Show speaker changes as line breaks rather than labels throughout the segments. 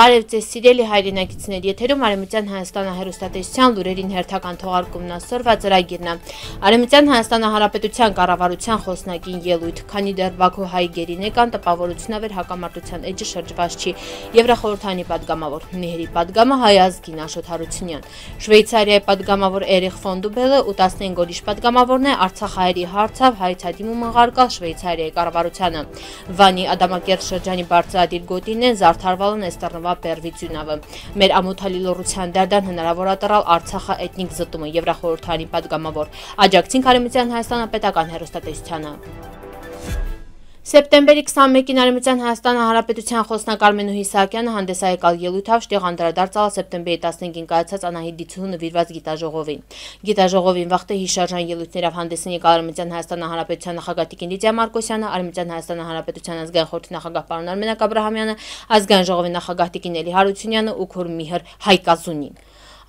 Բարև ձեզ սիրելի հայրենակիցներ, եթերում Արեմության Հայաստանը հերոստատեսության լուրերին հերթական թողարկումն ասորվա ծրագիրն է։ Արեմության Հայաստանը Հանրապետության կառավարության խոսնակին ելույթ, քանի դեռ Բաքու հայ գերինեկան տպավորությունը վեր հակամարտության էջը շրջված չի։ Եվրախորհրդանի падգամավոր Նիհրի падգամը հայ ազգին Աշոտ Հարությունյան, Շվեյցարիայի падգամավոր Էրիխ ֆոն Դուբելը ու 15 գոլիշ падգամավորն է Արցախ հայերի հարցավ հայցադիմումը ղարկալ Շվեյցարիայի կառավարությանը։ Վանի Ադամակերտ շրջանի բարձրադիր գոտին են զարդարվալն էստերնվա գաղափարավապերվիցյունավը։ Մեր ամոթալի լորության դարդան հնարավորատրալ Արցախա էթնիկ զտումը Եվրախորհրդարանի падգամավոր։ Աջակցին Քարեմցյան Հայաստանը պետական հերոստատեսությանը։ Սեպտեմբերի 21-ին Արևմտյան Հայաստան Հանրապետության խոսնակ Արմենու Հիսակյանը հանդես ա եկալ ելույթով շտեղ անդրադարձալ սեպտեմբերի 15-ին կայացած Անահիտ Դիցունը նվիրված գիտաժողովին։ Գիտաժողովին վաղտե հիշարժան ելույթներով հանդես են եկել Արևմտյան Հայաստան Հանրապետության նախագահ Տիկին Լիդիա Մարկոսյանը, Արևմտյան Հայաստան Հանրապետության ազգային խորհրդի նախագահ Պարոն Արմենակ Աբրահամյանը, ազգային ժողովի նախագահ Տիկին Էլի Հարությունյանը ու Քոր Միհր Հայկազունին։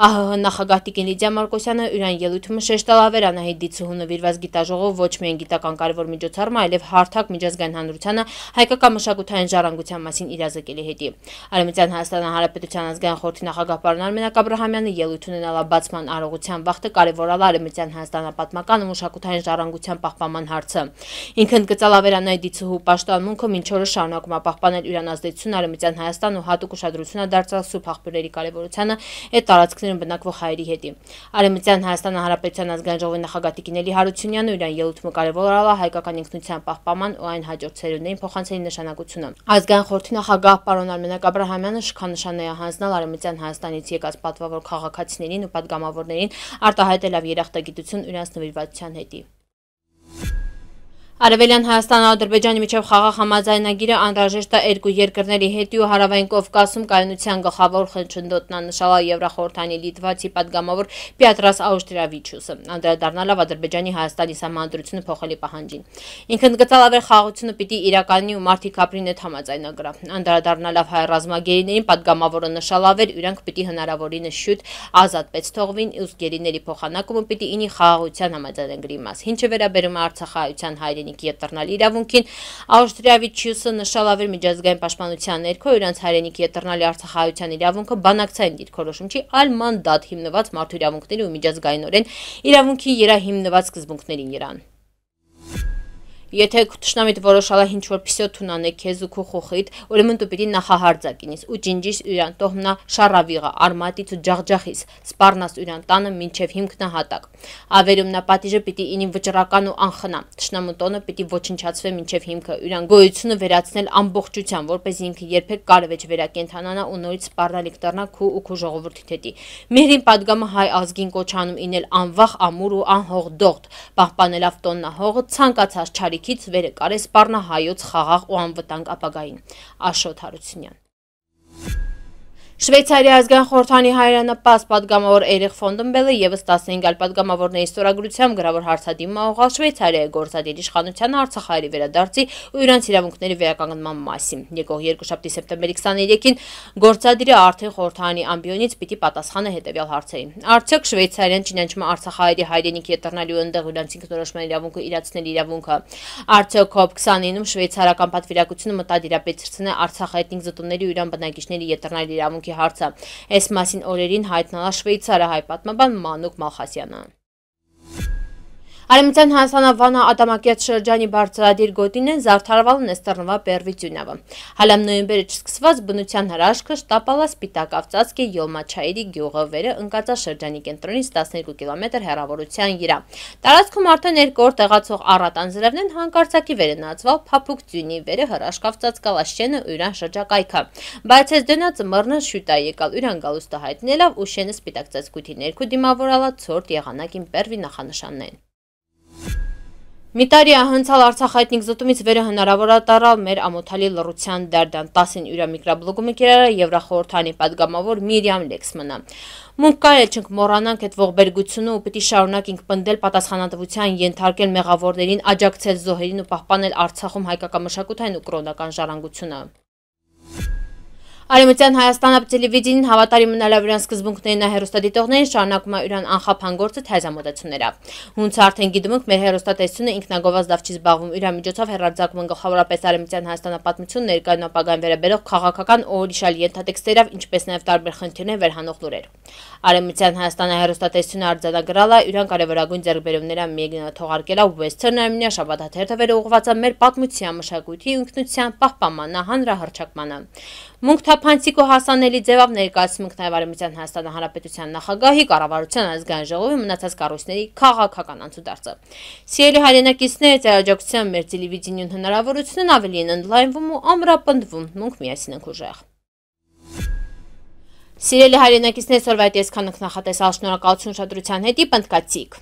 ԱՀՀ նախագահ Տիկինիդիա Մարկոսյանը յուրան ելույթում շեշտ տալ Ավերանահի դիցուհու նվիրված գիտաժողովը ոչ միայն գիտական կարևոր միջոցառումը, այլև հարթակ միջազգային հանրությանը հայկական մշակութային ժառանգության մասին իրազեկելի հետի։ Արևմտյան Հայաստանի Հանրապետության ազգային խորհրդի նախագահ Պարոն Արմենակ Աբրահամյանը ելույթ ունենալա բացման արողության վախտը կարևորալ արևմտյան Հայաստանապատմական ու մշակութային ժառանգության պահպանման հարցը։ Ինքն գծալ Ավերանահի դիցուհու պաշտպանմունքը մինչ օրը շարունակում է պահպանել յուրանազդեցություն արևմտյան Հայաստան ու հատուկ ուշադրությունը դարձած սուրբ աղբյուրների կարևորությանը այդ տարածքները Հայաստանում բնակվող հայերի հետի։ Արեմտյան Հայաստան Հանրապետության ազգային ժողովի նախագահ Տիկինելի Հարությունյանը իր այն ելույթը կարևորարել է հայկական ինքնության պահպանման ու այն հաջորդ ցերուններին փոխանցելու նշանակությունը։ Ազգային խորհրդի նախագահ պարոն Արմենակ Աբրահամյանը շքանշան է հանձնել Արեմտյան Հայաստանից եկած պատվավոր քաղաքացիներին ու падգամավորներին արտահայտելով երախտագիտություն իրենց նվիրվածության հետի։ Արևելյան Հայաստան Ադրբեջանի միջև խաղաղ համաձայնագիրը անհրաժեշտ է երկու երկրների հետի ու հարավային Կովկասում կայունության գլխավոր խոչընդոտն անշալա Եվրախորհրդանի Լիտվացի падգամավոր Պյատրաս Աուշտրավիչուսը անդրադառնալով Ադրբեջանի Հայաստանի համանդրությունը փոխելի պահանջին։ Ինքնգծալ ավեր խաղաղությունը պիտի իրականի ու մարտի կապրին այդ համաձայնագրը։ Անդրադառնալով հայ ռազմագերիներին падգամավորը նշալավ էր իրանք պիտի հնարավորինս շուտ ազատպես թողվին ու գերիների փոխանակումը պիտի ինի խաղաղության համաձայնագրի մաս։ Ինչը վերաբերում է Արցախայության հայրենի հայրենիքի ետրնալ իրավունքին, Աուշտրիավիչիուսը նշալ ավեր միջազգային պաշտպանության ներքո իրանց հայրենիքի ետրնալի արցախահայության իրավունքը բանակցային դիրքորոշում չի, այլ մանդատ հիմնված մարդու իրավունքների ու միջազգայինորեն իրավունքի երահիմնված սկզբունքներին երան։ Եթե թշնամիդ որոշալա ինչ որ փիսյոտ ունանե քեզ ու քո խոխիդ, ուրեմն դու պիտի նախահարձակինիս ու ջինջիս յուրան տոհմնա շարավիղը, արմատից ու ջախջախից, սպառնաս յուրան տանը մինչև հիմքնահատակ։ Ավերումնա պատիժը պիտի ինին վճռական ու անխնա։ Թշնամու տոնը պիտի ոչնչացվի մինչև հիմքը, յուրան գոյությունը վերացնել ամբողջության, որպես ինքը երբեք կարևեջ վերակենդանանա ու նորից սպառնալիք դառնա քու ու քո ժողովրդի թեթի։ Մերին падգամը հայ ազգին կոչանում ինել անվախ, ամուր ու անհող դողտ, պահպանելով տոննա հողը ցանկացած չարի կարիքից վերը կարես պարնա հայոց խաղաղ ու անվտանգ ապագային։ Աշոտ Հարությունյան Շվեյցարիա ազգային խորհրդանի հայրենապաս падգամավոր Էրիխ Ֆոնդենբելը եւս 15 այլ падգամավորների ստորագրությամբ գրավոր հարցադիմը ուղղել Շվեյցարիայի գործադիր իշխանությանը Արցախի վերադարձի ու իրանց իրավունքների վերականգնման մասին։ Եկող 27 սեպտեմբերի 23-ին գործադիրը արդեն խորհրդանի ամբիոնից պիտի պատասխանը հետեւյալ հարցերին։ Արդյոք Շվեյցարիան ճանաչումը Արցախի հայրենիքի ետնալու ընդդեմ իրանց ինքնորոշման իրավունքը իրացնել իրավունքը։ Արդյոք COP29-ում շվեյցարական պատվիրակությունը մտադիրապես ցրցնել Արցախի էթնիկ զտումների ու իրան բնակիչների ետնալ իրավունքի համակարգի հարցը։ Այս մասին օրերին հայտնանա շվեյցարահայ պատմաբան Մանուկ Մալխասյանը։ Արեմության հանսանավանը ադամակյած շրջանի բարձրադիր գոտին են զարդարվալն է ստրնվա պերվի ծյունավը։ Հալամ նոյմբերը չսկսված բնության հրաշքը շտապալա սպիտակ ավծացք է յոլմաչայրի գյուղը վերը ընկածա շրջանի կենտրոնից 12 կիլոմետր հեռավորության իրա։ Տարածքում արդեն երկոր տեղացող առատան զրևն են հանկարծակի վերենացվալ փափուկ ծյունի վերը հրաշկավծած կալաշենը ուրան շրջակայքը։ Բայց այս դենացը մռնը շուտա եկալ ուրան գալուստը հայտնելավ ու շենը սպիտակծած գույթի ներքու դիմավորալա ցորտ եղանակին պերվի նախանշանն են։ Մի տարի հնցալ Արցախ հայտնի զտումից վերը հնարավորատարալ մեր ամոթալի լռության դարդան 10-ին յուրամիկրաբլոգումը կերարա Եվրախորհրդանի падգամավոր Միրիամ Լեքսմանը։ Մունք կարել չենք մոռանանք այդ ողբերգությունը ու պիտի շարունակենք պնդել պատասխանատվության ենթարկել մեղավորներին, աջակցել զոհերին ու պահպանել Արցախում հայկական մշակութային ու կրոնական ժառանգությունը։ Արեմության Հայաստանը տելևիզիոնին հավատարի մնալավրան սկզբունքներին հերոստադիտողներին շարունակում է յուրան անխափան գործը թեզամոտեցումները։ Հունց արդեն գիտում ենք մեր հերոստատեսությունը ինքնագովազ լավ չի զբաղվում իր միջոցով հերարձակում են գլխավորապես Արեմության Հայաստանը պատմություն ներկայուն ապագան վերաբերող քաղաքական օրիշալ ենթատեքստերով, ինչպես նաև տարբեր խնդիրներ վերհանող լուրեր։ Արեմության Հայաստանը հերոստատեսությունը արձանագրալա յուրան կարևորագույն ձեռքբերումները միգնա թողարկելա Western Armenia շաբաթաթերթը վերողվածա մեր պատմության մշակույթի ինքնության պահպանման հանրահարճակմանը։ Մունք թափ թափանցիկ ու հասանելի ձևով ներկայացում ենք նաև Արևմտյան Հայաստանի Հանրապետության նախագահի կառավարության ազգային ժողովի մնացած կառույցների քաղաքական անցուդարձը։ Սիրելի հայրենակիցներ, ծայրաջակցության մեր տելևիզիոն հնարավորությունն ավելի են ընդլայնվում ու ամրապնդվում։ Մենք միասին ենք ուժեղ։ Սիրելի հայրենակիցներ, սորվայտ ես քանք նախատեսալ շնորհակալություն շատրության հետի, պնդկացիք։